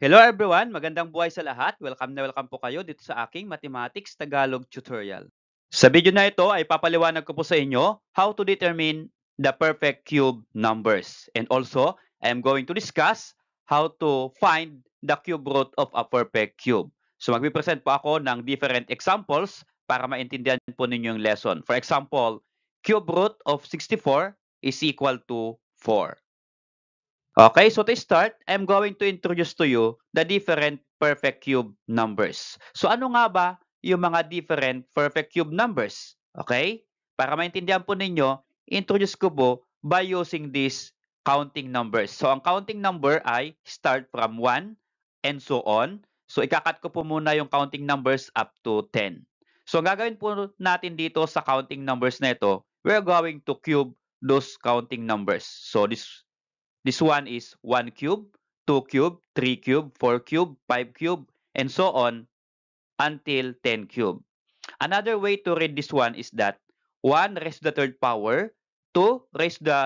Hello everyone! Magandang buhay sa lahat. Welcome na welcome po kayo dito sa aking Mathematics Tagalog tutorial. Sa video na ito ay papaliwanag ko po sa inyo how to determine the perfect cube numbers. And also, I am going to discuss how to find the cube root of a perfect cube. So magpipresent po ako ng different examples para maintindihan po ninyo yung lesson. For example, cube root of 64 is equal to 4. Okay, so to start, I'm going to introduce to you the different perfect cube numbers. So ano nga ba yung mga different perfect cube numbers? Okay? Para maintindihan po ninyo, introduce ko po by using these counting numbers. So ang counting number ay start from 1 and so on. So ikakat ko po muna yung counting numbers up to 10. So ang gagawin po natin dito sa counting numbers na ito, we're going to cube those counting numbers. So this This one is 1 cube, 2 cube, 3 cube, 4 cube, 5 cube, and so on until 10 cube. Another way to read this one is that 1 raised to the third power, 2 raised to the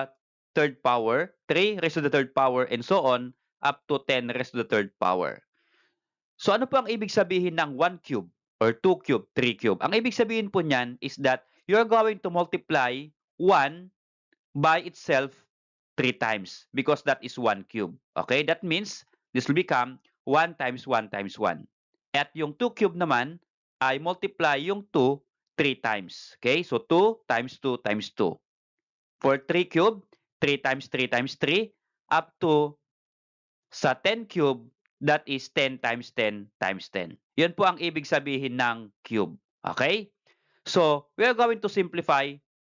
third power, 3 raised to the third power, and so on up to 10 raised to the third power. So ano po ang ibig sabihin ng 1 cube or 2 cube, 3 cube? Ang ibig sabihin po niyan is that you're going to multiply 1 by itself 3 times because that is 1 cube. Okay? That means this will become 1 times 1 times 1. At yung 2 cube naman I multiply yung 2 3 times. Okay? So 2 times 2 times 2. For 3 cube, 3 times 3 times 3 up to sa 10 cube, that is 10 times 10 times 10. Yun po ang ibig sabihin ng cube. Okay? So, we are going to simplify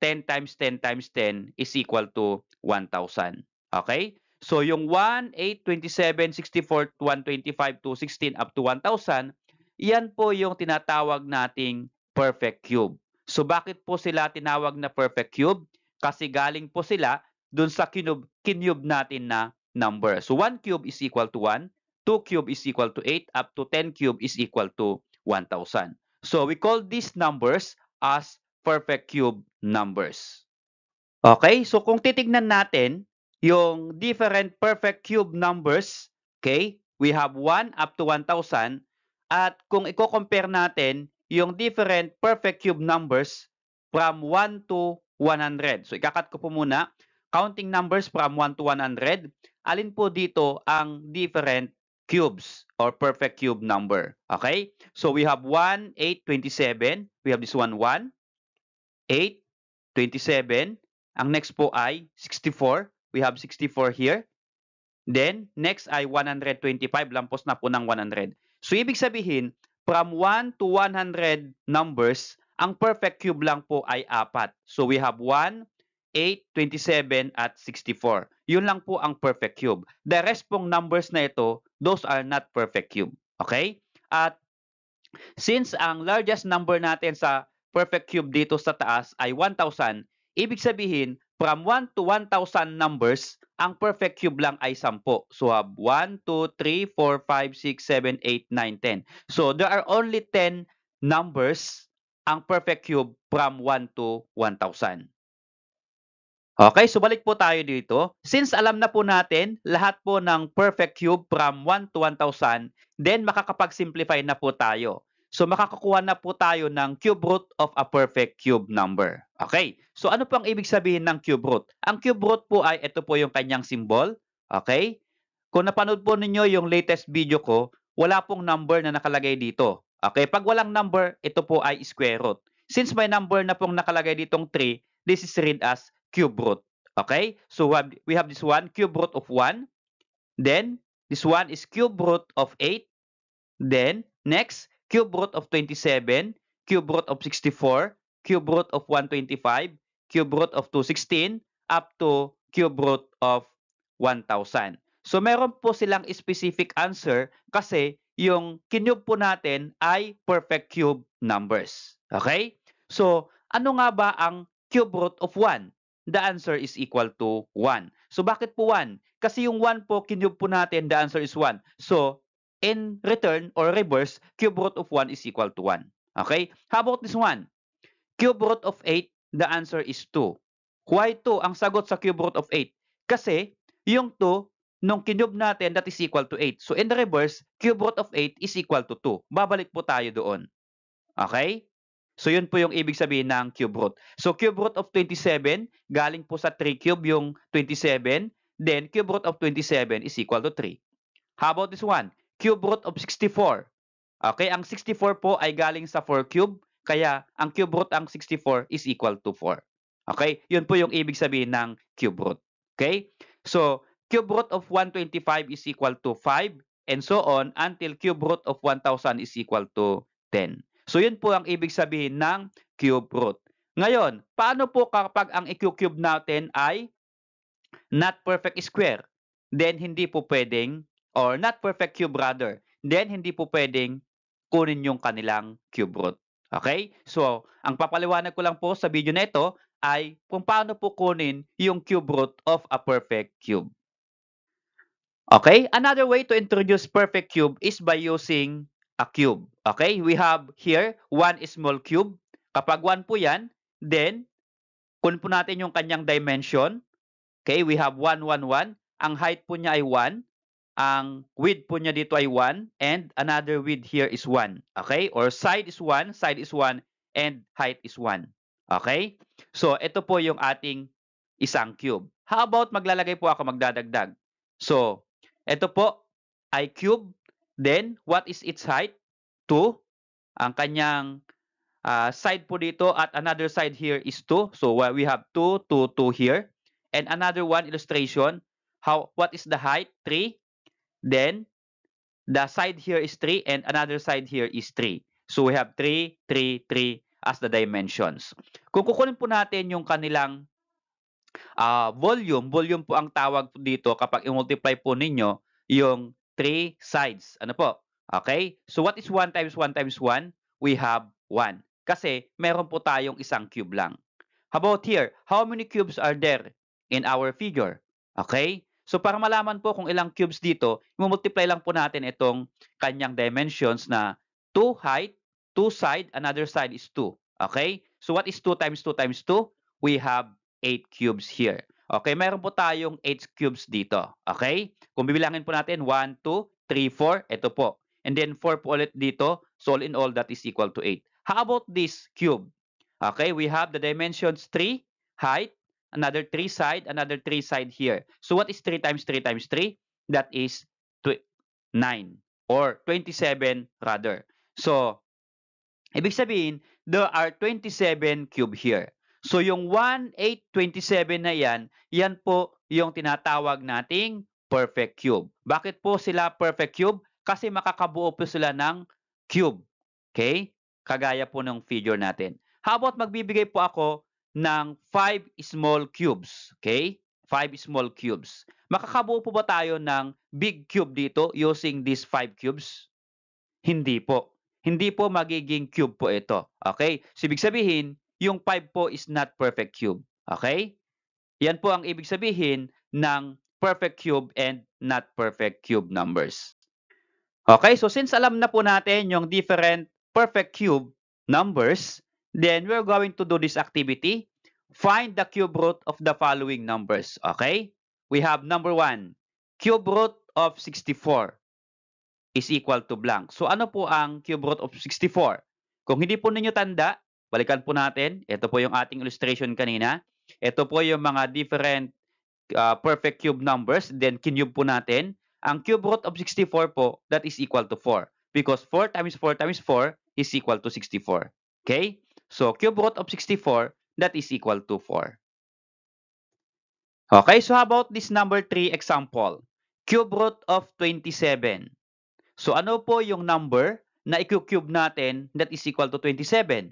10 times 10 times 10 is equal to 1,000. Okay? So yung 1, 8, 27, 64, 125, 216 up to 1,000, yan po yung tinatawag nating perfect cube. So bakit po sila tinawag na perfect cube? Kasi galing po sila dun sa kinub, kinube natin na number. So 1 cube is equal to 1, 2 cube is equal to 8, up to 10 cube is equal to 1,000. So we call these numbers as perfect cube numbers. Okay? So kung titignan natin yung different perfect cube numbers, okay? We have 1 up to 1,000 at kung i-compare natin yung different perfect cube numbers from 1 to 100. So ikakat ko po muna counting numbers from 1 to 100. Alin po dito ang different cubes or perfect cube number. Okay? So we have 1, 8, 27. We have this one 1. 8, 27. Ang next po ay 64. We have 64 here. Then, next ay 125. Lampos na po ng 100. So, ibig sabihin, from 1 to 100 numbers, ang perfect cube lang po ay 4. So, we have 1, 8, 27, at 64. Yun lang po ang perfect cube. The rest pong numbers na ito, those are not perfect cube. Okay? At since ang largest number natin sa perfect cube dito sa taas ay 1,000. Ibig sabihin, from 1 to 1,000 numbers, ang perfect cube lang ay 10. So, have 1, 2, 3, 4, 5, 6, 7, 8, 9, 10. So, there are only 10 numbers ang perfect cube from 1 to 1,000. Okay, so balik po tayo dito. Since alam na po natin lahat po ng perfect cube from 1 to 1,000, then makakapag-simplify na po tayo. So makakakuha na po tayo ng cube root of a perfect cube number. Okay, so ano po ang ibig sabihin ng cube root? Ang cube root po ay ito po yung kanyang symbol. Okay, kung napanood po ninyo yung latest video ko, wala pong number na nakalagay dito. Okay, pag walang number, ito po ay square root. Since may number na pong nakalagay ditong 3, this is read as cube root. Okay, so we have this one, cube root of 1. Then, this one is cube root of 8. Then, next, cube root of 27, cube root of 64, cube root of 125, cube root of 216, up to cube root of 1,000. So meron po silang specific answer kasi yung kinube po natin ay perfect cube numbers. Okay? So ano nga ba ang cube root of 1? The answer is equal to 1. So bakit po 1? Kasi yung 1 po, kinube po natin, the answer is 1. So in return or reverse, cube root of 1 is equal to 1. Okay? How about this one? Cube root of 8, the answer is 2. Why 2 ang sagot sa cube root of 8? Kasi yung 2, nung kinub natin, that is equal to 8. So in the reverse, cube root of 8 is equal to 2. Babalik po tayo doon. Okay? So yun po yung ibig sabihin ng cube root. So cube root of 27, galing po sa 3 cube yung 27. Then cube root of 27 is equal to 3. How about this one? cube root of 64. Okay, ang 64 po ay galing sa 4 cube, kaya ang cube root ang 64 is equal to 4. Okay, yun po yung ibig sabihin ng cube root. Okay, so cube root of 125 is equal to 5 and so on until cube root of 1000 is equal to 10. So yun po ang ibig sabihin ng cube root. Ngayon, paano po kapag ang i-cube natin ay not perfect square? Then hindi po pwedeng or not perfect cube rather, then hindi po pwedeng kunin yung kanilang cube root. Okay? So, ang papaliwanag ko lang po sa video na ito ay kung paano po kunin yung cube root of a perfect cube. Okay? Another way to introduce perfect cube is by using a cube. Okay? We have here one small cube. Kapag one po yan, then kunin po natin yung kanyang dimension. Okay? We have 1, 1, 1. Ang height po niya ay 1 ang width po niya dito ay 1 and another width here is 1. Okay? Or side is 1, side is 1, and height is 1. Okay? So, ito po yung ating isang cube. How about maglalagay po ako magdadagdag? So, ito po ay cube. Then, what is its height? 2. Ang kanyang uh, side po dito at another side here is 2. So, we have 2, 2, 2 here. And another one illustration. How, what is the height? 3. Then, the side here is 3 and another side here is 3. So, we have 3, 3, 3 as the dimensions. Kung kukunin po natin yung kanilang uh, volume, volume po ang tawag dito kapag i-multiply po ninyo yung 3 sides. Ano po? Okay? So, what is 1 times 1 times 1? We have 1. Kasi, meron po tayong isang cube lang. How about here? How many cubes are there in our figure? Okay? So para malaman po kung ilang cubes dito, i-multiply lang po natin itong kanyang dimensions na 2 height, 2 side, another side is 2. Okay? So what is 2 times 2 times 2? We have 8 cubes here. Okay, meron po tayong 8 cubes dito. Okay? Kung bibilangin po natin, 1, 2, 3, 4, ito po. And then 4 po ulit dito. So all in all, that is equal to 8. How about this cube? Okay, we have the dimensions 3, height, another 3 side, another 3 side here. So what is 3 times 3 times 3? That is 9 or 27 rather. So, ibig sabihin, there are 27 cube here. So, yung 1, 8, 27 na yan, yan po yung tinatawag nating perfect cube. Bakit po sila perfect cube? Kasi makakabuo po sila ng cube. Okay? Kagaya po ng figure natin. How about magbibigay po ako ng 5 small cubes. Okay? 5 small cubes. Makakabuo po ba tayo ng big cube dito using these 5 cubes? Hindi po. Hindi po magiging cube po ito. Okay? So, ibig sabihin, yung 5 po is not perfect cube. Okay? Yan po ang ibig sabihin ng perfect cube and not perfect cube numbers. Okay, so since alam na po natin yung different perfect cube numbers, Then we're going to do this activity. Find the cube root of the following numbers. Okay? We have number 1, cube root of 64 is equal to blank. So ano po ang cube root of 64? Kung hindi po ninyo tanda, balikan po natin. Ito po yung ating illustration kanina. Ito po yung mga different uh, perfect cube numbers. Then kinube po natin. Ang cube root of 64 po, that is equal to 4. Because 4 times 4 times 4 is equal to 64. Okay? So, cube root of 64, that is equal to 4. Okay, so how about this number 3 example? Cube root of 27. So, ano po yung number na i-cube natin that is equal to 27?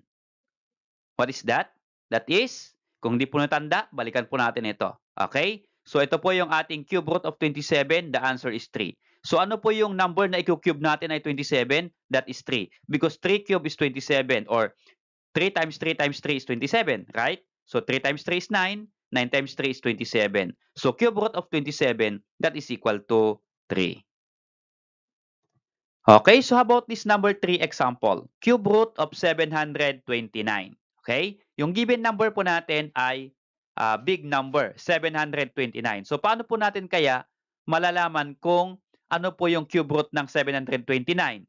What is that? That is, kung di po natanda, balikan po natin ito. Okay? So, ito po yung ating cube root of 27. The answer is 3. So ano po yung number na i-cube natin ay 27? That is 3. Because 3 cube is 27 or 3 times 3 times 3 is 27, right? So 3 times 3 is 9, 9 times 3 is 27. So cube root of 27, that is equal to 3. Okay, so how about this number 3 example? Cube root of 729. Okay, yung given number po natin ay uh, big number, 729. So paano po natin kaya malalaman kung ano po yung cube root ng 729?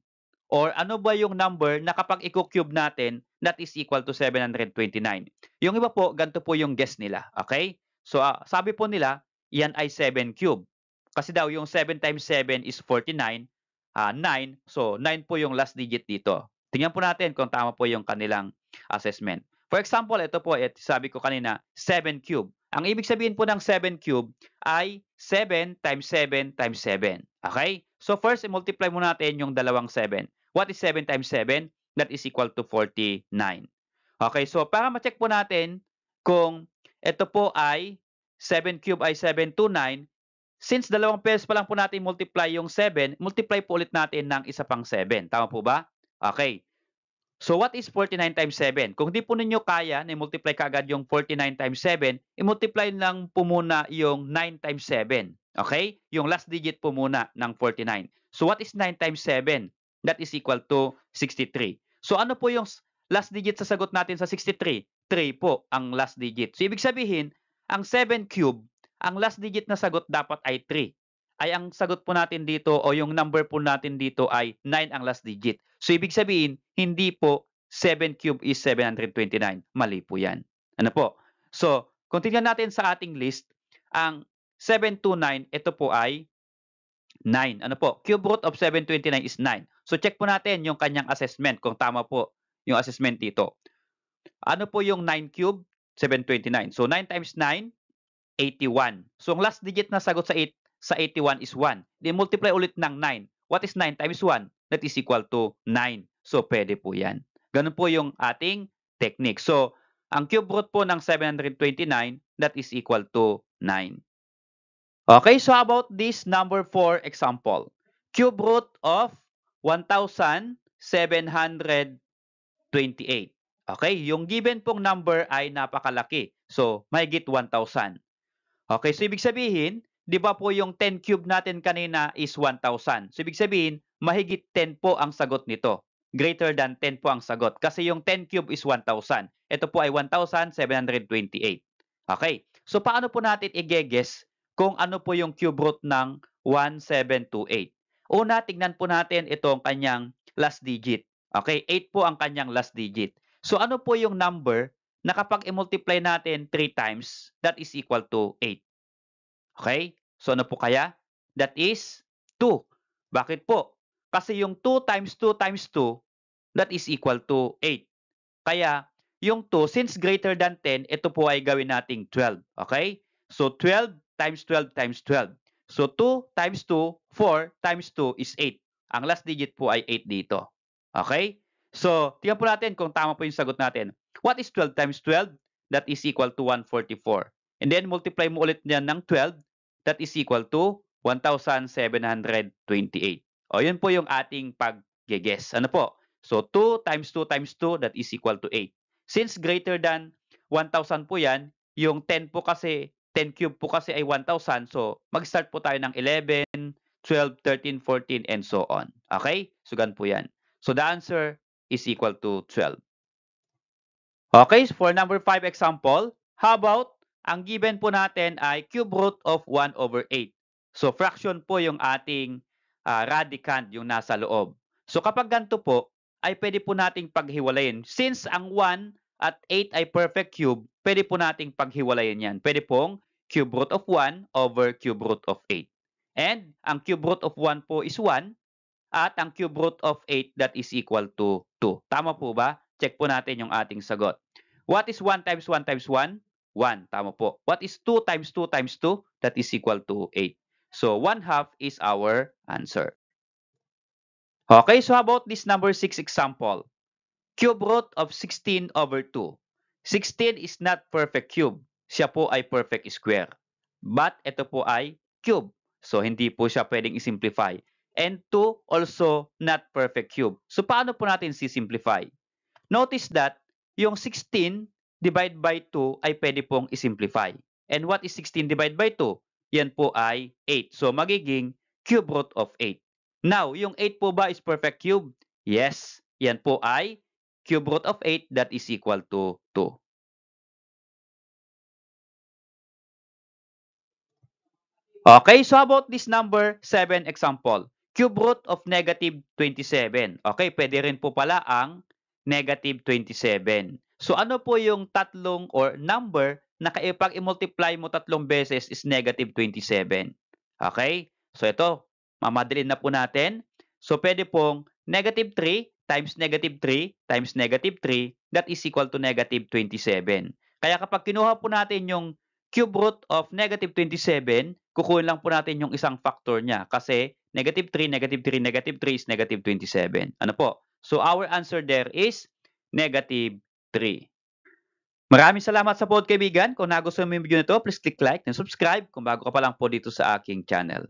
or ano ba yung number na kapag i-cube natin that is equal to 729. Yung iba po, ganito po yung guess nila. Okay? So, uh, sabi po nila, yan ay 7 cube. Kasi daw yung 7 times 7 is 49, uh, 9. So, 9 po yung last digit dito. Tingnan po natin kung tama po yung kanilang assessment. For example, ito po, et, sabi ko kanina, 7 cube. Ang ibig sabihin po ng 7 cube ay 7 times 7 times 7. Okay? So first, i-multiply mo natin yung dalawang 7. What is 7 times 7? That is equal to 49. Okay, so para ma-check po natin kung ito po ay 7 cube ay 729, since dalawang pairs pa lang po natin multiply yung 7, multiply po ulit natin ng isa pang 7. Tama po ba? Okay. So what is 49 times 7? Kung di po ninyo kaya na multiply kaagad yung 49 times 7, i-multiply lang po muna yung 9 times 7. Okay? Yung last digit po muna ng 49. So what is 9 times 7? that is equal to 63. So ano po yung last digit sa sagot natin sa 63? 3 po ang last digit. So ibig sabihin, ang 7 cube, ang last digit na sagot dapat ay 3. Ay ang sagot po natin dito o yung number po natin dito ay 9 ang last digit. So ibig sabihin, hindi po 7 cube is 729. Mali po yan. Ano po? So, continue natin sa ating list. Ang 729, ito po ay 9. Ano po? Cube root of 729 is 9. So check po natin yung kanyang assessment kung tama po yung assessment dito. Ano po yung 9 cube? 729. So 9 times 9, 81. So ang last digit na sagot sa 8 sa 81 is 1. Then multiply ulit ng 9. What is 9 times 1? That is equal to 9. So pwede po 'yan. Ganun po yung ating technique. So ang cube root po ng 729 that is equal to 9. Okay, so about this number 4 example. Cube root of 1,728. Okay, yung given pong number ay napakalaki. So, may git 1,000. Okay, so ibig sabihin, di ba po yung 10 cube natin kanina is 1,000. So, ibig sabihin, mahigit 10 po ang sagot nito. Greater than 10 po ang sagot. Kasi yung 10 cube is 1,000. Ito po ay 1,728. Okay. So, paano po natin i-guess kung ano po yung cube root ng 1728? Una, tignan po natin itong kanyang last digit. Okay, 8 po ang kanyang last digit. So ano po yung number na kapag i-multiply natin 3 times, that is equal to 8. Okay? So ano po kaya? That is 2. Bakit po? Kasi yung 2 times 2 times 2, that is equal to 8. Kaya yung 2, since greater than 10, ito po ay gawin nating 12. Okay? So 12 times 12 times 12. So 2 times 2, 4 times 2 is 8. Ang last digit po ay 8 dito. Okay? So, tingnan po natin kung tama po yung sagot natin. What is 12 times 12? That is equal to 144. And then, multiply mo ulit niyan ng 12. That is equal to 1,728. O, yun po yung ating pag-guess. Ano po? So, 2 times 2 times 2, that is equal to 8. Since greater than 1,000 po yan, yung 10 po kasi 10 cube po kasi ay 1,000. So, mag-start po tayo ng 11, 12, 13, 14, and so on. Okay? So, ganun po yan. So, the answer is equal to 12. Okay, for number 5 example, how about ang given po natin ay cube root of 1 over 8. So, fraction po yung ating uh, ah, radicand, yung nasa loob. So, kapag ganito po, ay pwede po nating paghiwalayin. Since ang 1 at 8 ay perfect cube, pwede po nating paghiwalayin yan. Pwede pong cube root of 1 over cube root of 8. And ang cube root of 1 po is 1 at ang cube root of 8 that is equal to 2. Tama po ba? Check po natin yung ating sagot. What is 1 times 1 times 1? 1. Tama po. What is 2 times 2 times 2? That is equal to 8. So 1 half is our answer. Okay, so about this number 6 example? Cube root of 16 over 2. 16 is not perfect cube siya po ay perfect square. But ito po ay cube. So hindi po siya pwedeng i-simplify. And 2 also not perfect cube. So paano po natin si-simplify? Notice that yung 16 divide by 2 ay pwede pong i-simplify. And what is 16 divide by 2? Yan po ay 8. So magiging cube root of 8. Now, yung 8 po ba is perfect cube? Yes. Yan po ay cube root of 8 that is equal to 2. Okay, so about this number 7 example? Cube root of negative 27. Okay, pwede rin po pala ang negative 27. So ano po yung tatlong or number na kapag i-multiply mo tatlong beses is negative 27? Okay, so ito, mamadalin na po natin. So pwede pong negative 3 times negative 3 times negative 3 that is equal to negative 27. Kaya kapag kinuha po natin yung cube root of negative 27, kukunin lang po natin yung isang factor niya kasi negative 3, negative 3, negative 3 is negative 27. Ano po? So our answer there is negative 3. Maraming salamat sa pod kaibigan. Kung nagustuhan mo yung video na ito, please click like and subscribe kung bago ka pa lang po dito sa aking channel.